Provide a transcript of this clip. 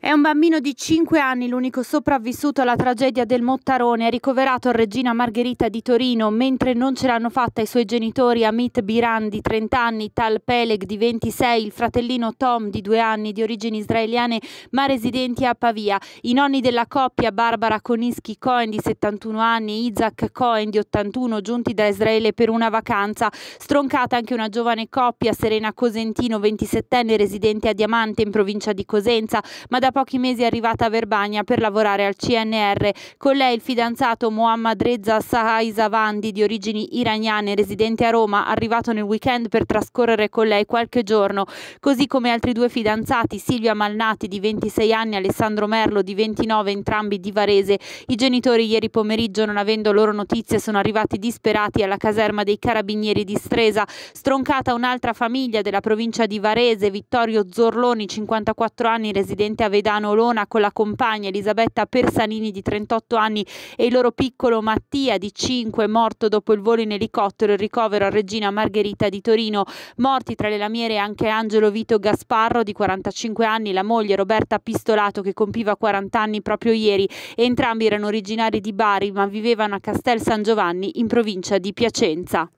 È un bambino di 5 anni l'unico sopravvissuto alla tragedia del Mottarone, ricoverato a Regina Margherita di Torino, mentre non ce l'hanno fatta i suoi genitori Amit Biran di 30 anni, Tal Peleg di 26, il fratellino Tom di 2 anni di origini israeliane ma residenti a Pavia, i nonni della coppia Barbara Koninsky Cohen di 71 anni, Isaac Cohen di 81 giunti da Israele per una vacanza, stroncata anche una giovane coppia Serena Cosentino 27enne residente a Diamante in provincia di Cosenza, ma da da pochi mesi è arrivata a Verbania per lavorare al CNR. Con lei il fidanzato Mohammad Reza Sahai Zavandi, di origini iraniane, residente a Roma, arrivato nel weekend per trascorrere con lei qualche giorno, così come altri due fidanzati, Silvia Malnati di 26 anni e Alessandro Merlo di 29, entrambi di Varese. I genitori ieri pomeriggio, non avendo loro notizie, sono arrivati disperati alla caserma dei carabinieri di Stresa, stroncata un'altra famiglia della provincia di Varese, Vittorio Zorloni, 54 anni, residente a Venezia Loredano Lona con la compagna Elisabetta Persanini di 38 anni e il loro piccolo Mattia di 5 morto dopo il volo in elicottero e il ricovero a Regina Margherita di Torino. Morti tra le lamiere anche Angelo Vito Gasparro di 45 anni, la moglie Roberta Pistolato che compiva 40 anni proprio ieri. Entrambi erano originari di Bari ma vivevano a Castel San Giovanni in provincia di Piacenza.